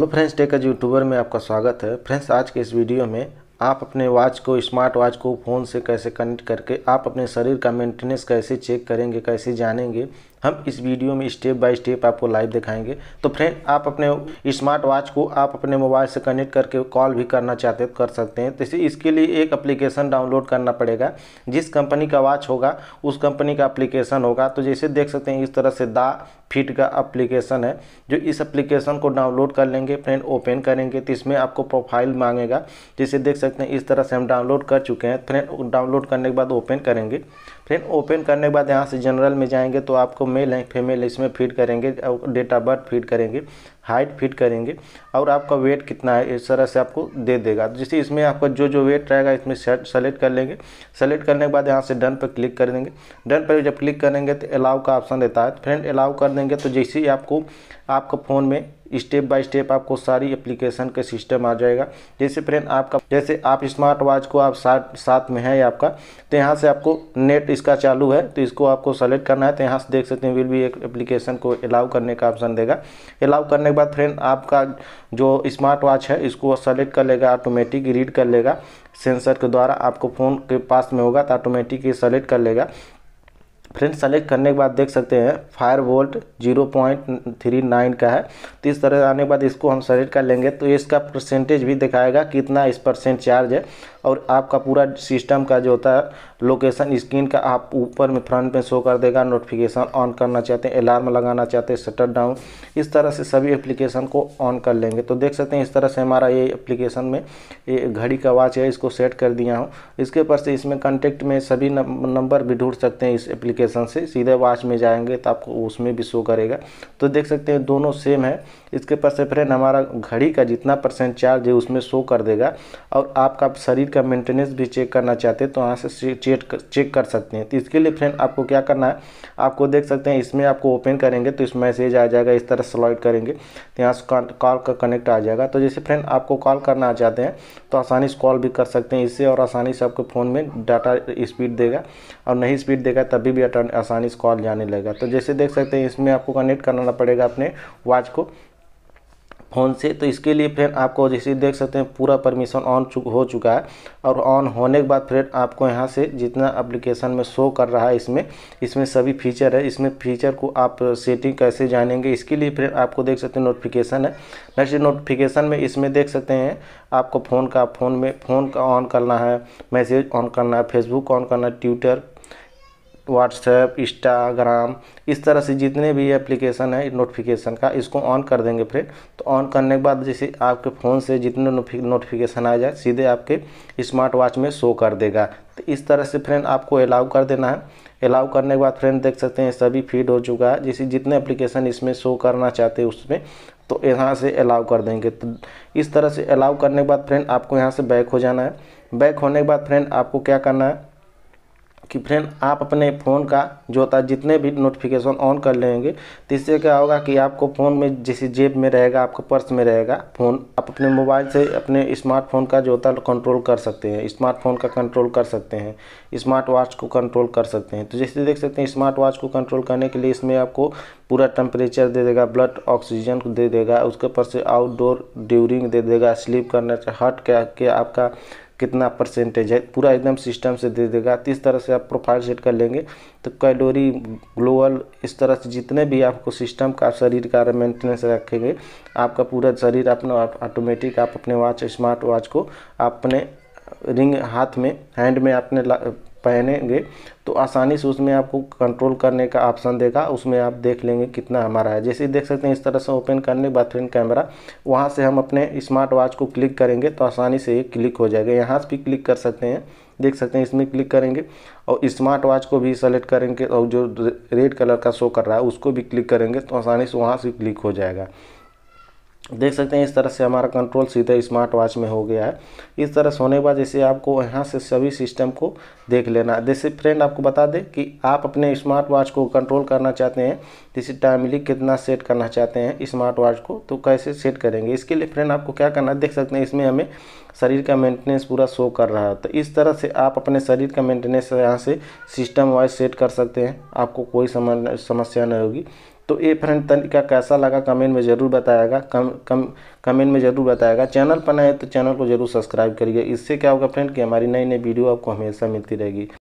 hello friends tech age YouTuber में आपका स्वागत है फ्रेंड्स आज के इस वीडियो में आप अपने वॉच को स्मार्ट वॉच को फ़ोन से कैसे कनेक्ट करके आप अपने शरीर का मेंटेनेंस कैसे चेक करेंगे कैसे जानेंगे हम इस वीडियो में स्टेप बाय स्टेप आपको लाइव दिखाएंगे तो फ्रेंड आप अपने स्मार्ट वॉच को आप अपने मोबाइल से कनेक्ट करके कॉल भी करना चाहते हैं कर सकते हैं तो इसके लिए एक अप्लीकेशन डाउनलोड करना पड़ेगा जिस कंपनी का वॉच होगा उस कंपनी का अप्लीकेशन होगा तो जैसे देख सकते हैं इस तरह से दा फिट का अप्लीकेशन है जो इस अप्लीकेशन को डाउनलोड कर लेंगे फ्रेंड ओपन करेंगे तो इसमें आपको प्रोफाइल मांगेगा जैसे देख सकते हैं इस तरह से हम डाउनलोड कर चुके हैं फ्रेंड डाउनलोड करने के बाद ओपन करेंगे फ्रेंड ओपन करने के बाद यहाँ से जनरल में जाएंगे तो आपको मेल हैं फीमेल इसमें फीड करेंगे और डेट ऑफ बर्थ फीड करेंगे हाइट फीड करेंगे और आपका वेट कितना है इस तरह से आपको दे देगा तो जैसे इसमें आपका जो जो वेट रहेगा इसमें सेलेक्ट कर लेंगे सेलेक्ट करने के बाद यहाँ से डन पर क्लिक कर देंगे डन पर जब क्लिक करेंगे तो अलाउ का ऑप्शन देता है फ्रेंड अलाउ कर देंगे तो जैसे ही आपको आपका फ़ोन में स्टेप बाय स्टेप आपको सारी एप्लीकेशन का सिस्टम आ जाएगा जैसे फ्रेंड आपका जैसे आप स्मार्ट वॉच को आप साथ साथ में है आपका तो यहाँ से आपको नेट इसका चालू है तो इसको आपको सेलेक्ट करना है तो यहाँ से देख सकते हैं विल भी एक एप्लीकेशन को अलाउ करने का ऑप्शन देगा अलाउ करने के बाद फ्रेंड आपका जो स्मार्ट वॉच है इसको सेलेक्ट कर लेगा ऑटोमेटिक रीड कर लेगा सेंसर के द्वारा आपको फ़ोन के पास में होगा तो ऑटोमेटिक ये सेलेक्ट कर लेगा फ्रेंड सेलेक्ट करने के बाद देख सकते हैं fire volt zero point three nine का है तो इस तरह आने के बाद इसको हम सेलेक्ट कर लेंगे तो इसका परसेंटेज भी दिखाएगा कितना इस परसेंट चार्ज है और आपका पूरा सिस्टम का जो होता है लोकेशन स्क्रीन का आप ऊपर में फ्रंट में शो कर देगा नोटिफिकेशन ऑन करना चाहते हैं अलार्म लगाना चाहते हैं शटर डाउन इस तरह से सभी एप्लीकेशन को ऑन कर लेंगे तो देख सकते हैं इस तरह से हमारा ये एप्लीकेशन में ये घड़ी का वाच है इसको सेट कर दिया हूँ इसके ऊपर से इसमें कॉन्टेक्ट में सभी नंबर भी ढूंढ सकते हैं इस एप्लीकेशन से सीधे वाच में जाएंगे तो आपको उसमें भी शो करेगा तो देख सकते हैं दोनों सेम है इसके ऊपर से फ्रेंड हमारा घड़ी का जितना परसेंट चार्ज है उसमें शो कर देगा और आपका शरीर का मेंटेनेंस भी चेक करना चाहते हैं तो यहाँ से चेक चेक कर सकते हैं तो इसके लिए फ्रेंड आपको क्या करना है आपको देख सकते हैं इसमें आपको ओपन करेंगे तो इस मैसेज आ जाएगा इस तरह सेलेक्ट करेंगे तो यहाँ से कॉल का कनेक्ट आ जाएगा तो जैसे फ्रेंड आपको कॉल करना चाहते हैं तो आसानी से कॉल भी कर सकते हैं इससे और आसानी से आपके फ़ोन में डाटा स्पीड देगा और नहीं स्पीड देगा तभी भी आसानी से कॉल जाने लगेगा तो जैसे देख सकते हैं इसमें आपको कनेक्ट करना पड़ेगा अपने वॉच को फ़ोन से तो इसके लिए फ्रेंड आपको जैसे देख सकते हैं पूरा परमिशन ऑन चुक हो चुका है और ऑन होने के बाद फ्रेंड आपको यहाँ से जितना एप्लीकेशन में शो कर रहा है इसमें इसमें सभी फीचर है इसमें फीचर को आप सेटिंग कैसे जानेंगे इसके लिए फ्रेंड आपको देख सकते हैं नोटिफिकेशन है नेक्स्ट नोटिफिकेशन में इसमें देख सकते हैं आपको फ़ोन का फ़ोन में फ़ोन का ऑन करना है मैसेज ऑन करना है फेसबुक ऑन करना है ट्विटर व्हाट्सएप इंस्टाग्राम इस तरह से जितने भी एप्लीकेशन है नोटिफिकेशन का इसको ऑन कर देंगे फ्रेंड तो ऑन करने के बाद जैसे आपके फ़ोन से जितने नोटिफिकेशन आ जाए सीधे आपके स्मार्ट वॉच में शो कर देगा तो इस तरह से फ्रेंड आपको अलाउ कर देना है अलाउ करने के बाद फ्रेंड देख सकते हैं सभी फीड हो चुका है जैसे जितने एप्लीकेशन इसमें शो करना चाहते हैं उसमें तो यहाँ से अलाउ कर देंगे तो इस तरह से अलाउ करने के बाद फ्रेंड आपको यहाँ से बैक हो जाना है बैक होने के बाद फ्रेंड आपको क्या करना है कि फ्रेंड आप अपने फ़ोन का जो होता है जितने भी नोटिफिकेशन ऑन कर लेंगे तो इससे क्या होगा कि आपको फ़ोन में जैसे जेब में रहेगा आपको पर्स में रहेगा फ़ोन आप अपने मोबाइल से अपने स्मार्टफोन का जो होता है कंट्रोल कर सकते हैं स्मार्टफोन का कंट्रोल कर सकते हैं स्मार्ट वॉच को कंट्रोल कर सकते हैं तो जैसे देख सकते हैं स्मार्ट वॉच को कंट्रोल करने के लिए इसमें आपको पूरा टेम्परेचर दे देगा ब्लड ऑक्सीजन दे देगा उसके ऊपर से आउटडोर ड्यूरिंग दे देगा स्लीप करने हट क्या आपका कितना परसेंटेज है पूरा एकदम सिस्टम से दे देगा तो इस तरह से आप प्रोफाइल सेट कर लेंगे तो कैलोरी ग्लोअल इस तरह से जितने भी आपको सिस्टम का शरीर का मेंटेनेंस रखेंगे आपका पूरा शरीर अपना ऑटोमेटिक आप अपने वॉच स्मार्ट वॉच को अपने रिंग हाथ में हैंड में आपने पहनेंगे तो आसानी से उसमें आपको कंट्रोल करने का ऑप्शन देगा उसमें आप देख लेंगे कितना हमारा है जैसे देख सकते हैं इस तरह से ओपन करने बाद फ्रेंड कैमरा वहाँ से हम अपने स्मार्ट वॉच को क्लिक करेंगे तो आसानी से ये क्लिक हो जाएगा यहाँ से भी क्लिक कर सकते हैं देख सकते हैं इसमें क्लिक करेंगे और स्मार्ट वॉच को भी सेलेक्ट करेंगे और जो रेड कलर का शो कर रहा है उसको भी क्लिक करेंगे तो आसानी से वहाँ से क्लिक हो जाएगा देख सकते हैं इस तरह से हमारा कंट्रोल सीधे स्मार्ट वॉच में हो गया है इस तरह से होने के बाद जैसे आपको यहाँ से सभी सिस्टम को देख लेना जैसे फ्रेंड आपको बता दें कि आप अपने स्मार्ट वॉच को कंट्रोल करना चाहते हैं जैसे टाइमली कितना सेट करना चाहते हैं स्मार्ट वॉच को तो कैसे सेट करेंगे इसके लिए फ्रेंड आपको क्या करना है देख सकते हैं इसमें हमें शरीर का मेंटेनेंस पूरा शो कर रहा है तो इस तरह से आप अपने शरीर का मेंटेनेंस यहाँ से सिस्टम वाइज सेट कर सकते हैं आपको कोई समस्या नहीं होगी तो ये फ्रेंड तरीका कैसा लगा कमेंट में ज़रूर बताएगा कम कम कमेंट में ज़रूर बताएगा चैनल पर नए तो चैनल को ज़रूर सब्सक्राइब करिएगा इससे क्या होगा फ्रेंड कि हमारी नई नई वीडियो आपको हमेशा मिलती रहेगी